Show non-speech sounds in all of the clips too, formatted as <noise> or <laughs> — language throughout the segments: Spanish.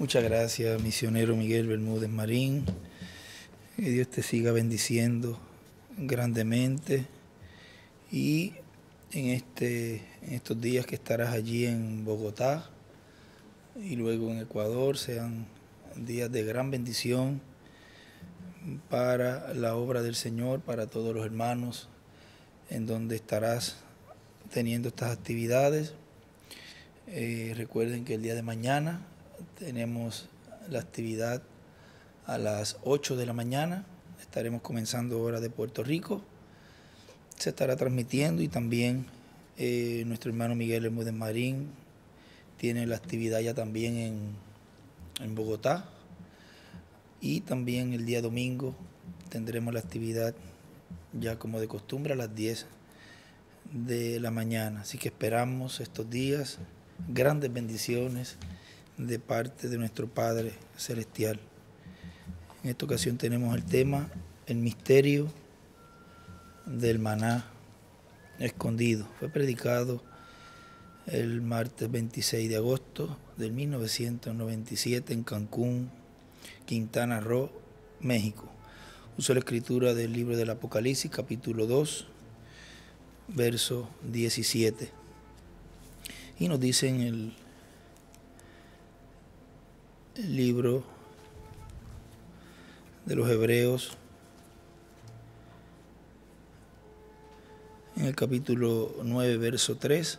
Muchas gracias, misionero Miguel Bermúdez Marín. Que Dios te siga bendiciendo grandemente. Y en, este, estos días que estarás allí en Bogotá y luego en Ecuador, sean días de gran bendición para la obra del Señor, para todos los hermanos, en donde estarás teniendo estas actividades. Eh, recuerden que el día de mañana tenemos la actividad a las 8 de la mañana. Estaremos comenzando ahora de Puerto Rico. Se estará transmitiendo y también eh, nuestro hermano Miguel Hermúdez Marín tiene la actividad ya también en, en Bogotá. Y también el día domingo tendremos la actividad ya como de costumbre a las 10 de la mañana. Así que esperamos estos días grandes bendiciones de parte de nuestro Padre Celestial. En esta ocasión tenemos el tema, el misterio del maná escondido. Fue predicado el martes 26 de agosto del 1997 en Cancún, Quintana Roo, México. Uso la escritura del libro del Apocalipsis, capítulo 2, verso 17. Y nos dice en el el libro de los Hebreos, en el capítulo 9, verso 3.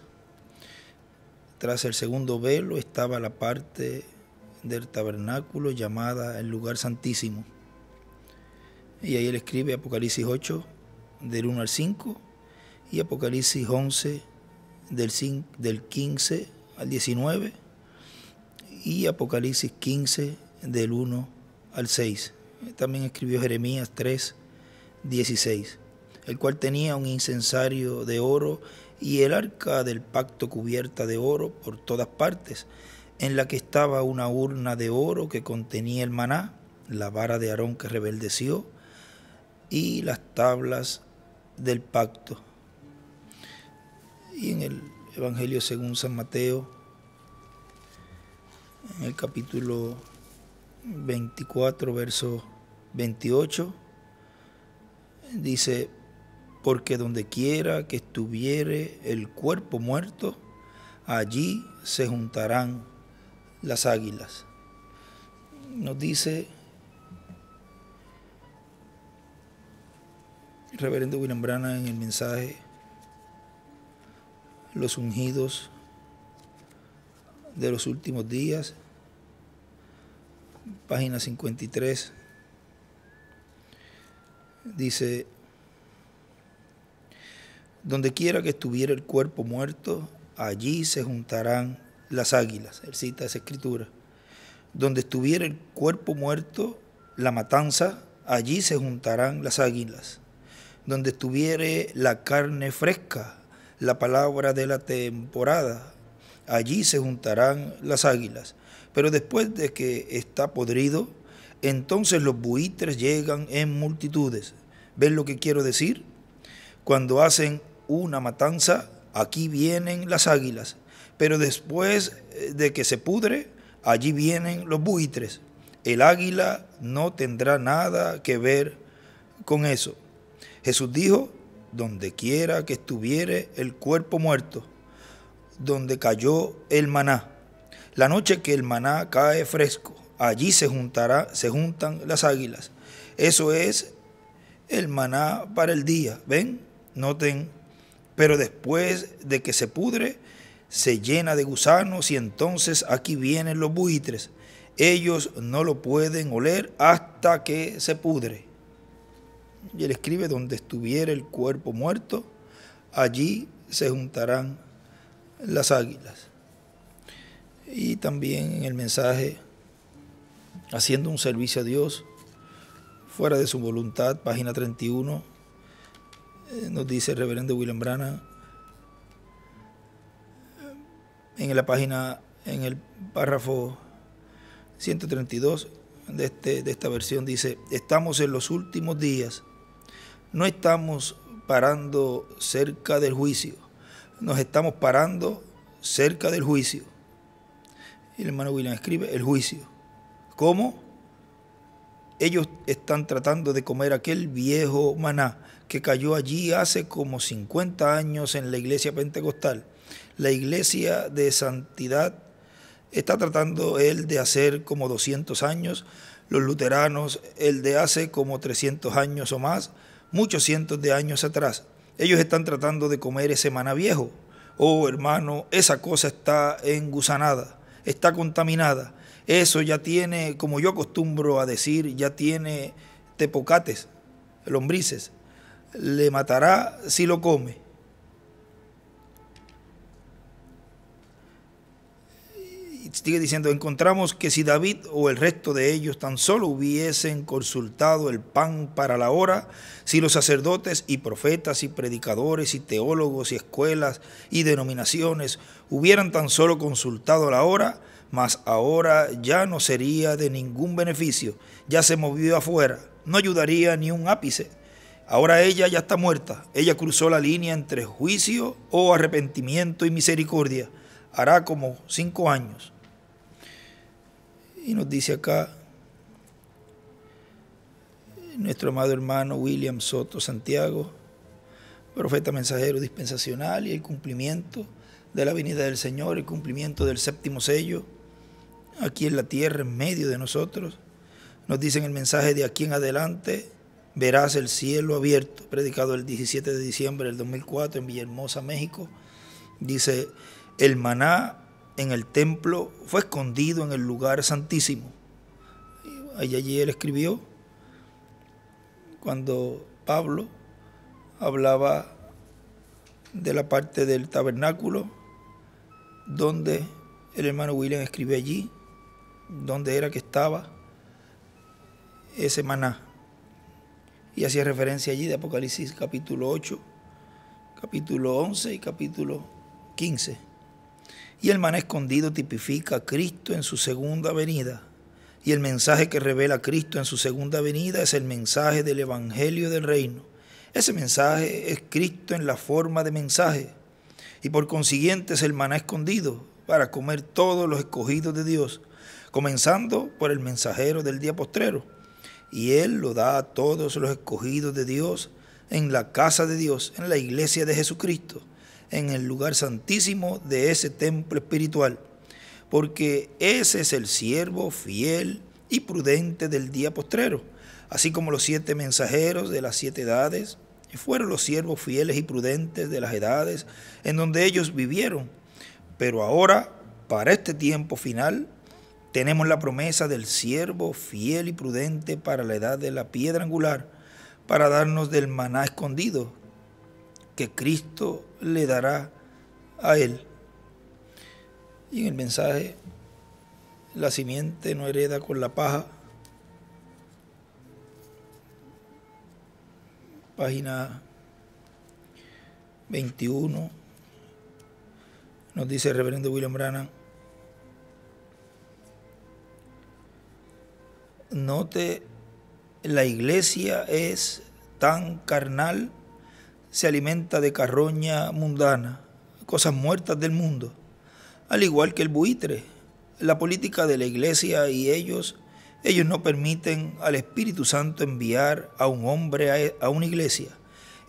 Tras el segundo velo estaba la parte del tabernáculo llamada el lugar santísimo. Y ahí él escribe Apocalipsis 8, del 1 al 5, y Apocalipsis 11, del, del 15 al 19 y Apocalipsis 15 del 1 al 6. También escribió Jeremías 3, 16, el cual tenía un incensario de oro y el arca del pacto cubierta de oro por todas partes, en la que estaba una urna de oro que contenía el maná, la vara de Aarón que rebeldeció y las tablas del pacto. Y en el Evangelio según San Mateo en el capítulo 24, verso 28, dice, porque donde quiera que estuviere el cuerpo muerto, allí se juntarán las águilas. Nos dice el reverendo William Brana en el mensaje, los ungidos de los últimos días, página 53, dice, donde quiera que estuviera el cuerpo muerto, allí se juntarán las águilas, cita esa escritura. Donde estuviera el cuerpo muerto, la matanza, allí se juntarán las águilas. Donde estuviere la carne fresca, la palabra de la temporada, allí se juntarán las águilas. Pero después de que está podrido, entonces los buitres llegan en multitudes. ¿Ven lo que quiero decir? Cuando hacen una matanza, aquí vienen las águilas. Pero después eh, de que se pudre, allí vienen los buitres. El águila no tendrá nada que ver con eso. Jesús dijo, donde quiera que estuviere el cuerpo muerto, donde cayó el maná. La noche que el maná cae fresco, allí se juntará, se juntan las águilas. Eso es el maná para el día, ¿ven? Noten, pero después de que se pudre, se llena de gusanos y entonces aquí vienen los buitres. Ellos no lo pueden oler hasta que se pudre. Y él escribe, donde estuviera el cuerpo muerto, allí se juntarán las águilas. Y también en el mensaje, haciendo un servicio a Dios fuera de su voluntad, página 31, eh, nos dice el reverendo William Brana, eh, en la página, en el párrafo 132 de, este, de esta versión, dice, estamos en los últimos días, no estamos parando cerca del juicio nos estamos parando cerca del juicio. el hermano William escribe el juicio. ¿Cómo? Ellos están tratando de comer aquel viejo maná que cayó allí hace como 50 años en la iglesia pentecostal. La iglesia de santidad está tratando él de hacer como 200 años, los luteranos el de hace como 300 años o más, muchos cientos de años atrás ellos están tratando de comer ese maná viejo. Oh hermano, esa cosa está engusanada, está contaminada. Eso ya tiene, como yo acostumbro a decir, ya tiene tepocates, lombrices. Le matará si lo come. sigue diciendo, encontramos que si David o el resto de ellos tan solo hubiesen consultado el pan para la hora, si los sacerdotes y profetas y predicadores y teólogos y escuelas y denominaciones hubieran tan solo consultado la hora, más ahora ya no sería de ningún beneficio, ya se movió afuera, no ayudaría ni un ápice. Ahora ella ya está muerta, ella cruzó la línea entre juicio o arrepentimiento y misericordia hará como cinco años. Y nos dice acá nuestro amado hermano William Soto Santiago, profeta mensajero dispensacional y el cumplimiento de la venida del Señor, el cumplimiento del séptimo sello aquí en la tierra, en medio de nosotros. Nos dicen el mensaje de aquí en adelante, verás el cielo abierto, predicado el 17 de diciembre del 2004 en Villahermosa, México. Dice, el maná en el templo, fue escondido en el lugar santísimo. Y allí él escribió cuando Pablo hablaba de la parte del tabernáculo, donde el hermano William escribió allí, donde era que estaba ese maná. Y hacía referencia allí de Apocalipsis capítulo 8, capítulo 11 y capítulo 15. Y el maná escondido tipifica a Cristo en su segunda venida. Y el mensaje que revela Cristo en su segunda venida es el mensaje del Evangelio del Reino. Ese mensaje es Cristo en la forma de mensaje. Y por consiguiente es el maná escondido para comer todos los escogidos de Dios, comenzando por el mensajero del día postrero. Y Él lo da a todos los escogidos de Dios en la casa de Dios, en la iglesia de Jesucristo en el lugar santísimo de ese templo espiritual, porque ese es el siervo fiel y prudente del día postrero, así como los siete mensajeros de las siete edades, fueron los siervos fieles y prudentes de las edades en donde ellos vivieron. Pero ahora, para este tiempo final, tenemos la promesa del siervo fiel y prudente para la edad de la piedra angular, para darnos del maná escondido, que Cristo le dará a él. Y en el mensaje, la simiente no hereda con la paja. Página 21, nos dice el reverendo William Branham, note, la iglesia es tan carnal se alimenta de carroña mundana, cosas muertas del mundo, al igual que el buitre. La política de la iglesia y ellos, ellos no permiten al Espíritu Santo enviar a un hombre e, a una iglesia.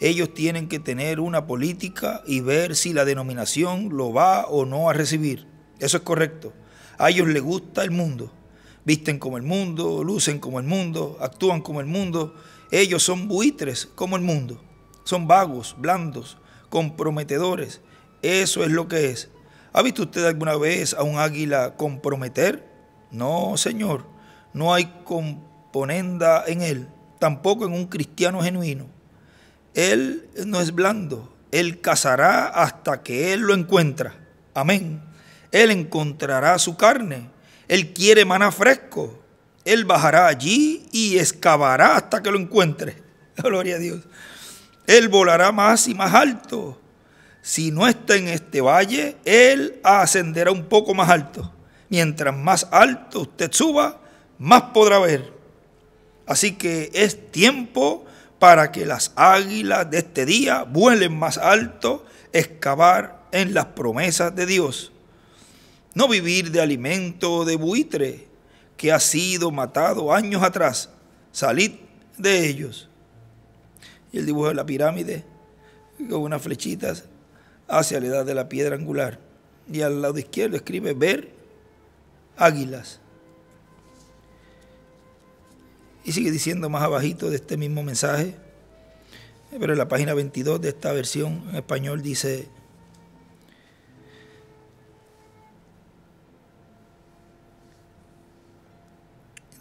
Ellos tienen que tener una política y ver si la denominación lo va o no a recibir. Eso es correcto. A ellos les gusta el mundo. Visten como el mundo, lucen como el mundo, actúan como el mundo. Ellos son buitres como el mundo. Son vagos, blandos, comprometedores. Eso es lo que es. ¿Ha visto usted alguna vez a un águila comprometer? No, señor. No hay componenda en él, tampoco en un cristiano genuino. Él no es blando. Él cazará hasta que él lo encuentra. Amén. Él encontrará su carne. Él quiere maná fresco. Él bajará allí y excavará hasta que lo encuentre. <laughs> Gloria a Dios. Él volará más y más alto. Si no está en este valle, Él ascenderá un poco más alto. Mientras más alto usted suba, más podrá ver. Así que es tiempo para que las águilas de este día vuelen más alto, excavar en las promesas de Dios. No vivir de alimento de buitre que ha sido matado años atrás. Salid de ellos y el dibujo de la pirámide con unas flechitas hacia la edad de la piedra angular. Y al lado izquierdo escribe ver águilas. Y sigue diciendo más abajito de este mismo mensaje, pero en la página 22 de esta versión en español dice,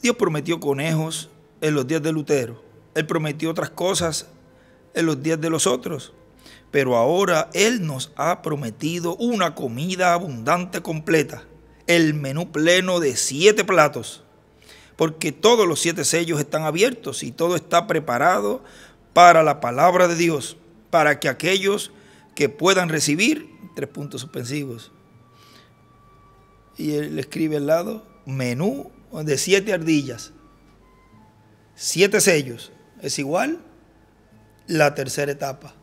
Dios prometió conejos en los días de Lutero, Él prometió otras cosas en los días de los otros. Pero ahora Él nos ha prometido una comida abundante completa, el menú pleno de siete platos, porque todos los siete sellos están abiertos y todo está preparado para la palabra de Dios, para que aquellos que puedan recibir, tres puntos suspensivos, y él escribe al lado, menú de siete ardillas, siete sellos, es igual la tercera etapa.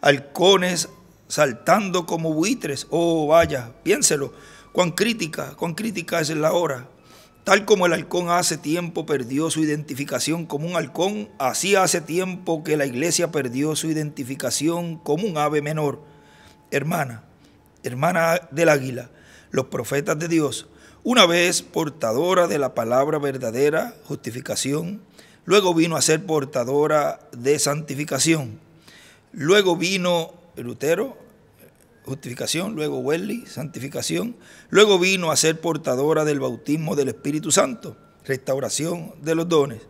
Halcones saltando como buitres. Oh, vaya, piénselo. Cuán crítica, cuán crítica es la hora. Tal como el halcón hace tiempo perdió su identificación como un halcón, así hace tiempo que la iglesia perdió su identificación como un ave menor. Hermana, hermana del águila, los profetas de Dios, una vez portadora de la palabra verdadera, justificación, Luego vino a ser portadora de santificación. Luego vino Lutero, justificación. Luego Welly, santificación. Luego vino a ser portadora del bautismo del Espíritu Santo, restauración de los dones.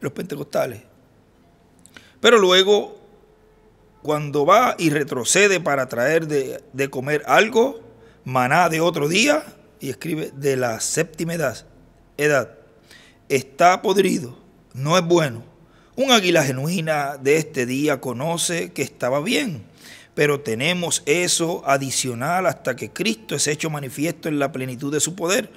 Los pentecostales. Pero luego, cuando va y retrocede para traer de, de comer algo, maná de otro día, y escribe de la séptima edad está podrido, no es bueno. Un águila genuina de este día conoce que estaba bien, pero tenemos eso adicional hasta que Cristo es hecho manifiesto en la plenitud de su poder,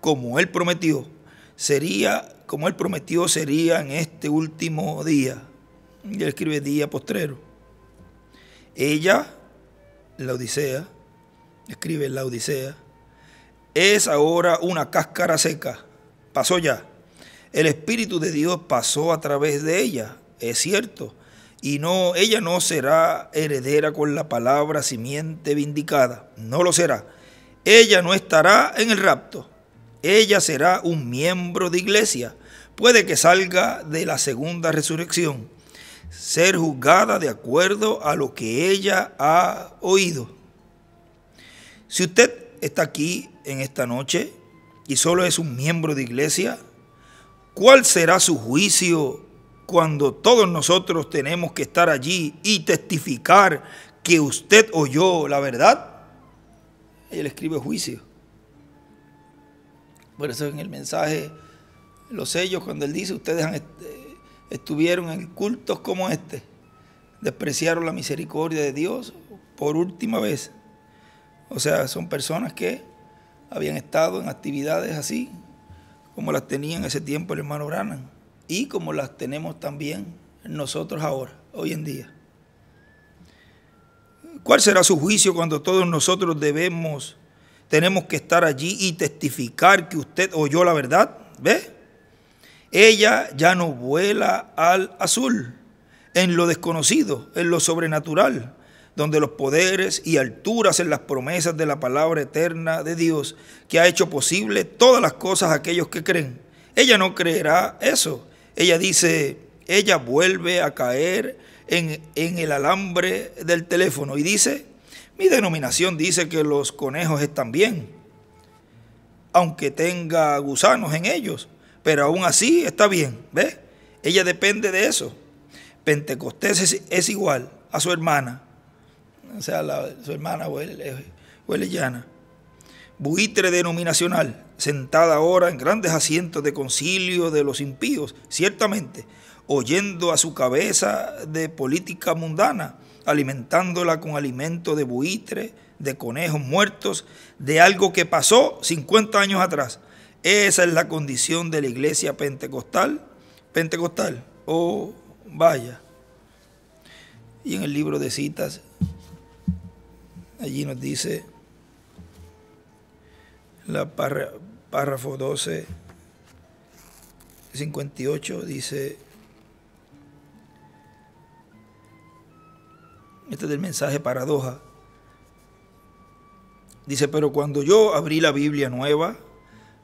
como él prometió. Sería, como él prometió, sería en este último día. Y él escribe día postrero. Ella, la Odisea, escribe la Odisea, es ahora una cáscara seca. Pasó ya el Espíritu de Dios pasó a través de ella, es cierto, y no, ella no será heredera con la palabra simiente vindicada, no lo será. Ella no estará en el rapto, ella será un miembro de iglesia, puede que salga de la segunda resurrección, ser juzgada de acuerdo a lo que ella ha oído. Si usted está aquí en esta noche y solo es un miembro de iglesia, ¿Cuál será su juicio cuando todos nosotros tenemos que estar allí y testificar que usted oyó la verdad? Él escribe juicio. Por eso en el mensaje, los sellos, cuando él dice, ustedes eh, estuvieron en cultos como este, despreciaron la misericordia de Dios por última vez. O sea, son personas que habían estado en actividades así, como las tenía en ese tiempo el hermano Granan y como las tenemos también nosotros ahora, hoy en día. ¿Cuál será su juicio cuando todos nosotros debemos, tenemos que estar allí y testificar que usted oyó la verdad? ¿Ve? Ella ya no vuela al azul, en lo desconocido, en lo sobrenatural, donde los poderes y alturas en las promesas de la palabra eterna de Dios, que ha hecho posible todas las cosas a aquellos que creen. Ella no creerá eso. Ella dice, ella vuelve a caer en, el alambre del teléfono y dice, mi denominación dice que los conejos están bien, aunque tenga gusanos en ellos, pero aún así está bien, ¿ves? Ella depende de eso. Pentecostés es igual a su hermana, o sea, su hermana llana. buitre denominacional, sentada ahora en grandes asientos de concilio de los impíos, ciertamente, oyendo a su cabeza de política mundana, alimentándola con alimento de buitre, de conejos muertos, de algo que pasó 50 años atrás. Esa es la condición de la iglesia pentecostal, pentecostal, oh, vaya. Y en el libro de citas Allí nos dice la párrafo 12, 58, dice, este es el mensaje paradoja, dice, pero cuando yo abrí la Biblia nueva,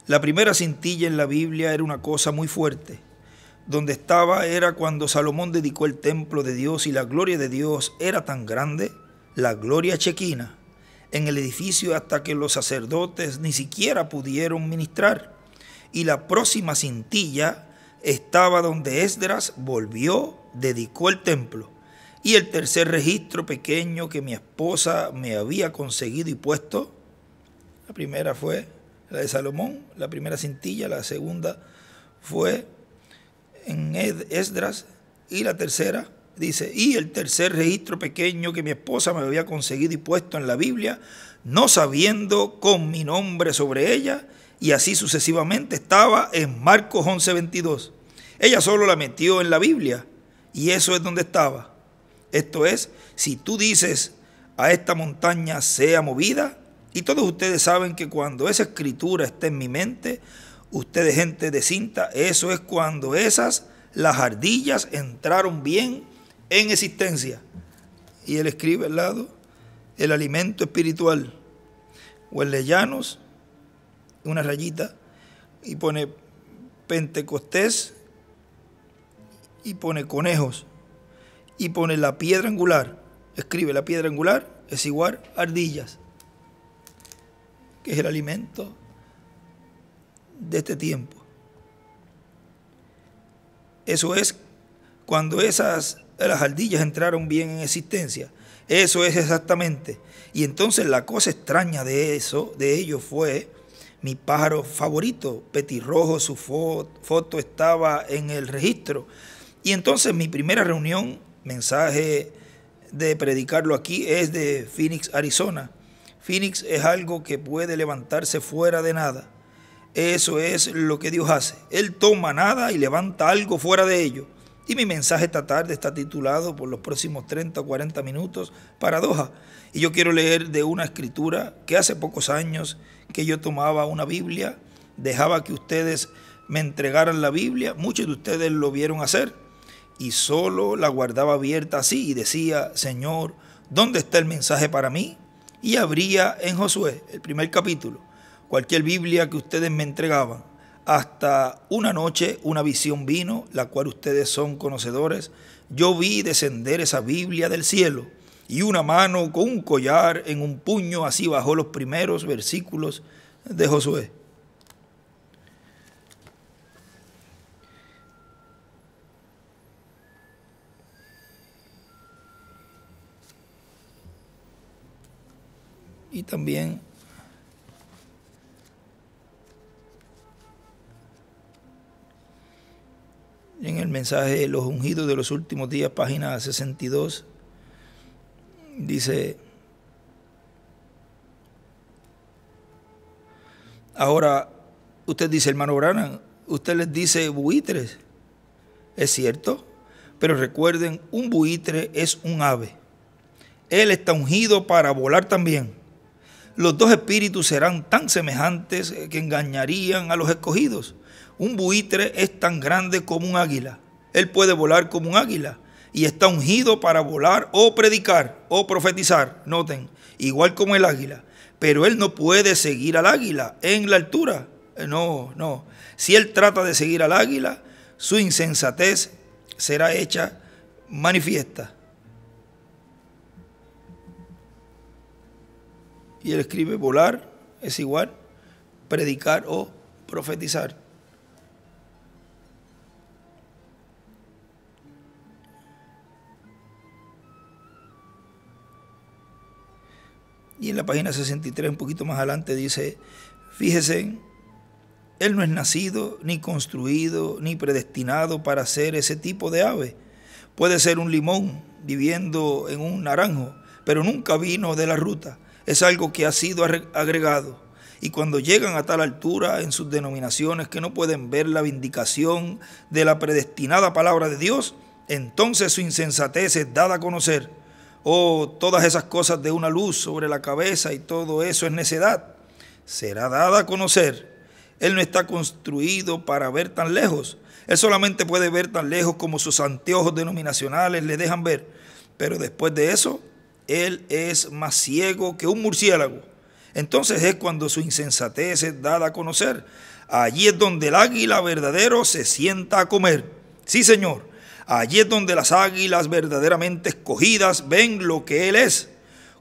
la primera cintilla en la Biblia era una cosa muy fuerte. Donde estaba era cuando Salomón dedicó el templo de Dios y la gloria de Dios era tan grande la gloria chequina en el edificio hasta que los sacerdotes ni siquiera pudieron ministrar. Y la próxima cintilla estaba donde Esdras volvió, dedicó el templo. Y el tercer registro pequeño que mi esposa me había conseguido y puesto, la primera fue la de Salomón, la primera cintilla, la segunda fue en Esdras y la tercera Dice, y el tercer registro pequeño que mi esposa me había conseguido y puesto en la Biblia, no sabiendo con mi nombre sobre ella, y así sucesivamente estaba en Marcos 11:22. Ella solo la metió en la Biblia, y eso es donde estaba. Esto es, si tú dices a esta montaña sea movida, y todos ustedes saben que cuando esa escritura está en mi mente, ustedes gente de cinta, eso es cuando esas, las ardillas entraron bien en existencia. Y él escribe al lado el alimento espiritual. o el leyanos, una rayita, y pone Pentecostés, y pone conejos, y pone la piedra angular. Escribe la piedra angular es igual ardillas, que es el alimento de este tiempo. Eso es cuando esas las ardillas entraron bien en existencia. Eso es exactamente. Y entonces la cosa extraña de eso, de ello fue mi pájaro favorito, petirrojo, su foto estaba en el registro. Y entonces mi primera reunión, mensaje de predicarlo aquí, es de Phoenix, Arizona. Phoenix es algo que puede levantarse fuera de nada. Eso es lo que Dios hace. Él toma nada y levanta algo fuera de ello. Y mi mensaje esta tarde está titulado por los próximos 30 o 40 minutos, Paradoja. Y yo quiero leer de una escritura que hace pocos años que yo tomaba una Biblia, dejaba que ustedes me entregaran la Biblia, muchos de ustedes lo vieron hacer, y solo la guardaba abierta así y decía, Señor, ¿dónde está el mensaje para mí? Y abría en Josué, el primer capítulo, cualquier Biblia que ustedes me entregaban hasta una noche una visión vino, la cual ustedes son conocedores. Yo vi descender esa Biblia del cielo y una mano con un collar en un puño, así bajó los primeros versículos de Josué. Y también en el mensaje de Los ungidos de los últimos días, página 62, dice, ahora usted dice, hermano Branham, usted les dice buitres, es cierto, pero recuerden, un buitre es un ave. Él está ungido para volar también. Los dos espíritus serán tan semejantes que engañarían a los escogidos. Un buitre es tan grande como un águila. Él puede volar como un águila y está ungido para volar o predicar o profetizar. Noten, igual como el águila. Pero él no puede seguir al águila en la altura. Eh, no, no. Si él trata de seguir al águila, su insensatez será hecha manifiesta. Y él escribe volar es igual predicar o profetizar. Y en la página 63, un poquito más adelante, dice, fíjese, él no es nacido, ni construido, ni predestinado para ser ese tipo de ave. Puede ser un limón viviendo en un naranjo, pero nunca vino de la ruta. Es algo que ha sido agregado. Y cuando llegan a tal altura en sus denominaciones que no pueden ver la vindicación de la predestinada palabra de Dios, entonces su insensatez es dada a conocer o oh, todas esas cosas de una luz sobre la cabeza y todo eso es necedad, será dada a conocer. Él no está construido para ver tan lejos. Él solamente puede ver tan lejos como sus anteojos denominacionales le dejan ver. Pero después de eso, Él es más ciego que un murciélago. Entonces es cuando su insensatez es dada a conocer. Allí es donde el águila verdadero se sienta a comer. Sí, Señor. Allí es donde las águilas verdaderamente escogidas ven lo que Él es.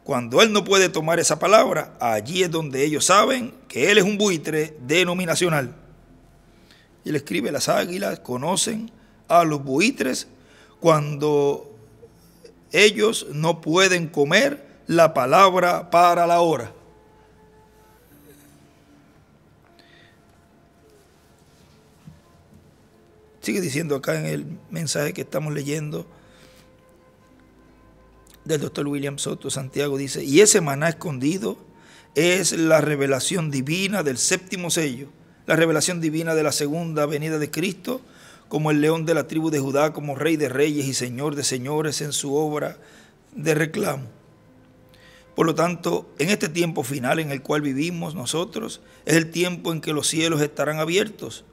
Cuando Él no puede tomar esa palabra, allí es donde ellos saben que Él es un buitre denominacional. Y él escribe, las águilas conocen a los buitres cuando ellos no pueden comer la palabra para la hora. Sigue diciendo acá en el mensaje que estamos leyendo del doctor William Soto Santiago, dice, y ese maná escondido es la revelación divina del séptimo sello, la revelación divina de la segunda venida de Cristo, como el león de la tribu de Judá, como rey de reyes y señor de señores en su obra de reclamo. Por lo tanto, en este tiempo final en el cual vivimos nosotros, es el tiempo en que los cielos estarán abiertos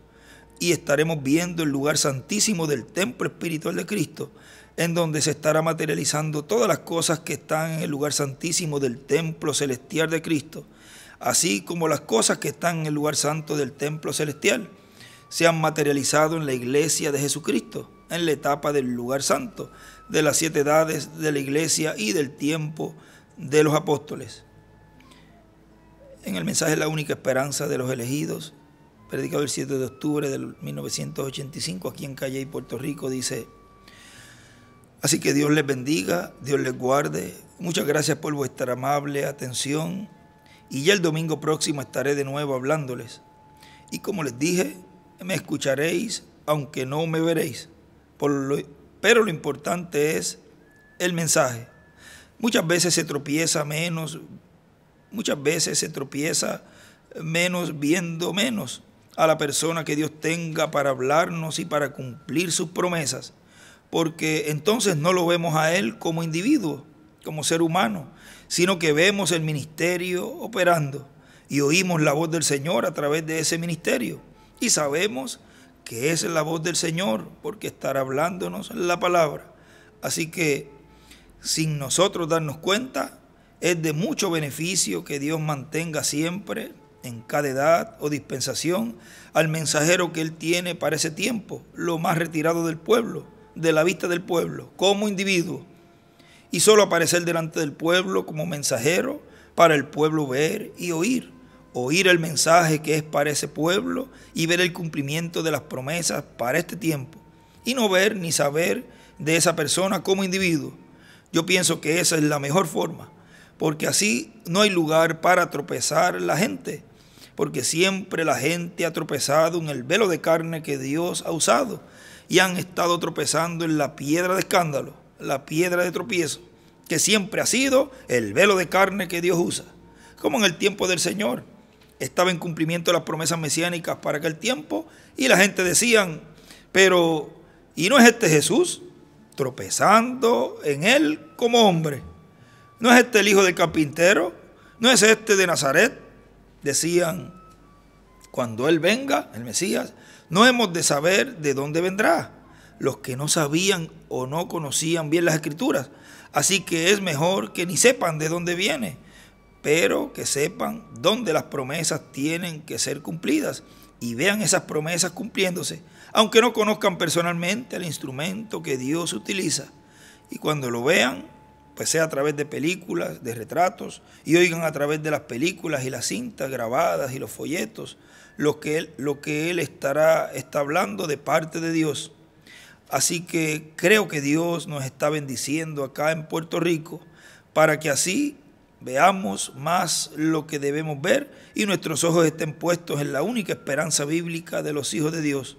y estaremos viendo el lugar santísimo del templo espiritual de Cristo, en donde se estará materializando todas las cosas que están en el lugar santísimo del templo celestial de Cristo, así como las cosas que están en el lugar santo del templo celestial, se han materializado en la iglesia de Jesucristo, en la etapa del lugar santo, de las siete edades de la iglesia y del tiempo de los apóstoles. En el mensaje La única esperanza de los elegidos, predicado el 7 de octubre del 1985 aquí en Calle y Puerto Rico, dice, así que Dios les bendiga, Dios les guarde, muchas gracias por vuestra amable atención y ya el domingo próximo estaré de nuevo hablándoles. Y como les dije, me escucharéis aunque no me veréis, pero lo importante es el mensaje. Muchas veces se tropieza menos, muchas veces se tropieza menos viendo menos, a la persona que Dios tenga para hablarnos y para cumplir sus promesas, porque entonces no lo vemos a Él como individuo, como ser humano, sino que vemos el ministerio operando y oímos la voz del Señor a través de ese ministerio y sabemos que es la voz del Señor porque estará hablándonos la palabra. Así que sin nosotros darnos cuenta, es de mucho beneficio que Dios mantenga siempre en cada edad o dispensación al mensajero que él tiene para ese tiempo, lo más retirado del pueblo, de la vista del pueblo, como individuo, y solo aparecer delante del pueblo como mensajero para el pueblo ver y oír, oír el mensaje que es para ese pueblo y ver el cumplimiento de las promesas para este tiempo, y no ver ni saber de esa persona como individuo. Yo pienso que esa es la mejor forma, porque así no hay lugar para tropezar la gente porque siempre la gente ha tropezado en el velo de carne que Dios ha usado y han estado tropezando en la piedra de escándalo, la piedra de tropiezo, que siempre ha sido el velo de carne que Dios usa, como en el tiempo del Señor. Estaba en cumplimiento de las promesas mesiánicas para aquel tiempo y la gente decían, pero ¿y no es este Jesús? Tropezando en él como hombre. ¿No es este el hijo del carpintero? ¿No es este de Nazaret? Decían, cuando Él venga, el Mesías, no hemos de saber de dónde vendrá. Los que no sabían o no conocían bien las escrituras. Así que es mejor que ni sepan de dónde viene, pero que sepan dónde las promesas tienen que ser cumplidas y vean esas promesas cumpliéndose, aunque no conozcan personalmente el instrumento que Dios utiliza. Y cuando lo vean, que pues sea a través de películas, de retratos, y oigan a través de las películas y las cintas grabadas y los folletos lo que él, lo que él estará, está hablando de parte de Dios. Así que creo que Dios nos está bendiciendo acá en Puerto Rico para que así veamos más lo que debemos ver y nuestros ojos estén puestos en la única esperanza bíblica de los hijos de Dios.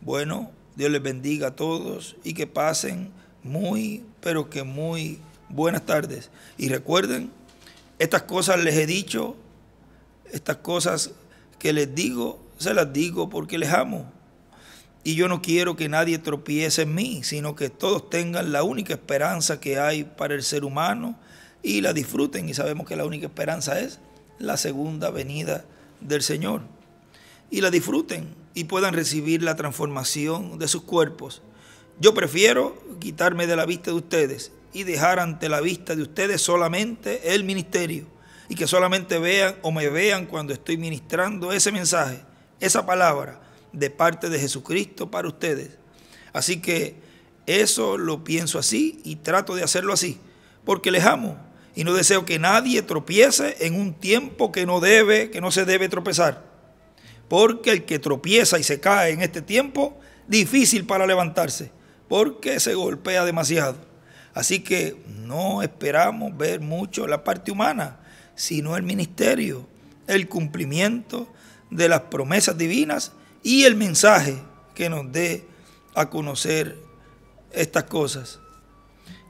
Bueno, Dios les bendiga a todos y que pasen muy, pero que muy buenas tardes. Y recuerden, estas cosas les he dicho, estas cosas que les digo, se las digo porque les amo. Y yo no quiero que nadie tropiece en mí, sino que todos tengan la única esperanza que hay para el ser humano y la disfruten. Y sabemos que la única esperanza es la segunda venida del Señor. Y la disfruten y puedan recibir la transformación de sus cuerpos. Yo prefiero quitarme de la vista de ustedes y dejar ante la vista de ustedes solamente el ministerio y que solamente vean o me vean cuando estoy ministrando ese mensaje, esa palabra de parte de Jesucristo para ustedes. Así que eso lo pienso así y trato de hacerlo así, porque les amo y no deseo que nadie tropiece en un tiempo que no debe, que no se debe tropezar. Porque el que tropieza y se cae en este tiempo, difícil para levantarse, porque se golpea demasiado. Así que no esperamos ver mucho la parte humana, sino el ministerio, el cumplimiento de las promesas divinas y el mensaje que nos dé a conocer estas cosas.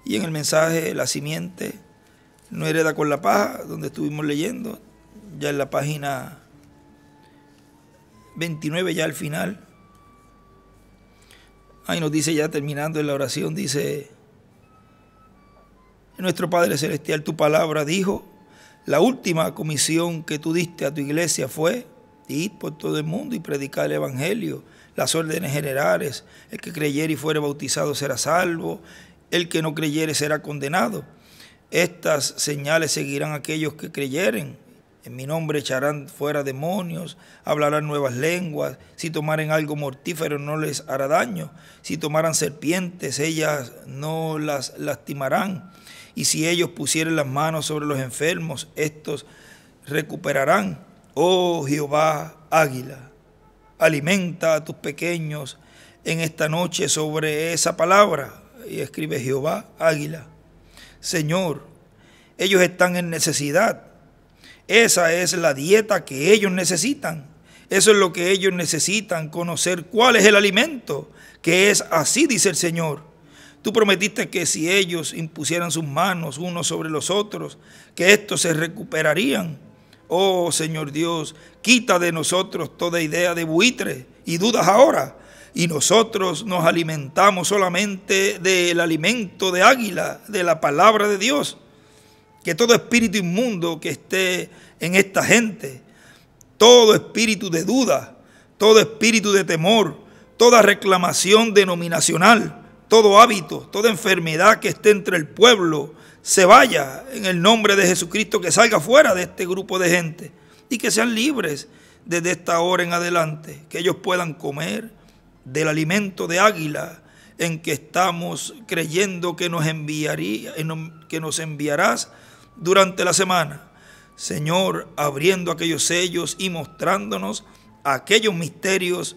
Y en el mensaje La simiente no hereda con la paja, donde estuvimos leyendo, ya en la página 29, ya al final. Ahí nos dice, ya terminando en la oración, dice nuestro Padre Celestial, tu palabra dijo, la última comisión que tú diste a tu iglesia fue ir por todo el mundo y predicar el Evangelio, las órdenes generales, el que creyere y fuere bautizado será salvo, el que no creyere será condenado. Estas señales seguirán aquellos que creyeren. En mi nombre echarán fuera demonios, hablarán nuevas lenguas, si tomaren algo mortífero no les hará daño, si tomaran serpientes ellas no las lastimarán y si ellos pusieren las manos sobre los enfermos, estos recuperarán. Oh Jehová águila, alimenta a tus pequeños en esta noche sobre esa palabra. Y escribe Jehová águila. Señor, ellos están en necesidad. Esa es la dieta que ellos necesitan. Eso es lo que ellos necesitan, conocer cuál es el alimento, que es así, dice el Señor Tú prometiste que si ellos impusieran sus manos unos sobre los otros, que estos se recuperarían. Oh Señor Dios, quita de nosotros toda idea de buitre y dudas ahora. Y nosotros nos alimentamos solamente del alimento de águila, de la palabra de Dios. Que todo espíritu inmundo que esté en esta gente, todo espíritu de duda, todo espíritu de temor, toda reclamación denominacional, todo hábito, toda enfermedad que esté entre el pueblo, se vaya en el nombre de Jesucristo, que salga fuera de este grupo de gente y que sean libres desde esta hora en adelante, que ellos puedan comer del alimento de águila en que estamos creyendo que nos enviaría, que nos enviarás durante la semana. Señor, abriendo aquellos sellos y mostrándonos aquellos misterios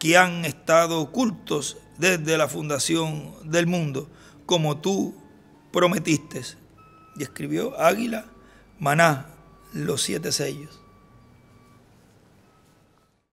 que han estado ocultos desde la fundación del mundo, como tú prometiste. Y escribió Águila, Maná, los siete sellos.